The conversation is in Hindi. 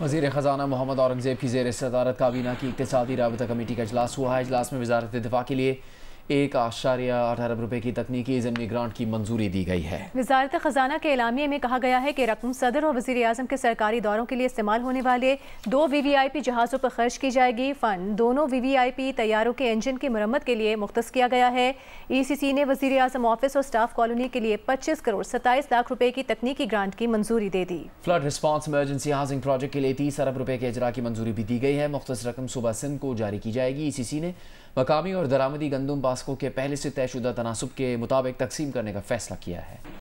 वजी ख़जाना मोहम्मद औरंगज़ेब की जेर सदारत काबीना की इकतदी रबा कमेटी का अजलास हुआ है अजलास में वजारत दफा के लिए एक आशार्य अठारह रुपए की तकनीकी जमनी ग्रांट की मंजूरी दी गई है वजारत खजाना के एलामिया में कहा गया है कि रकम सदर और वजी अजम के सरकारी दौरों के लिए इस्तेमाल होने वाले दो वी वी आई पी जहाज़ों पर खर्च की जाएगी फ़ंड दोनों वी वी आई पी तैयारों के इंजन की मरम्मत के लिए मुख्त किया गया है ई सी सी ने वजी अजम ऑफिस और स्टाफ कॉलोनी के लिए पच्चीस करोड़ सत्ताईस लाख रुपए की तकनीकी ग्रांट की मंजूरी दे दी flood response emergency housing project के लिए तीस अरब रुपए के अजरा की मंजूरी भी दी गई है मुख्त रकम सुबह सिंध को जारी की जाएगी ई सी सी ने मकामी और दरामदी गंदम को के पहले से तयशुदा तनासब के मुताबिक तकसीम करने का फैसला किया है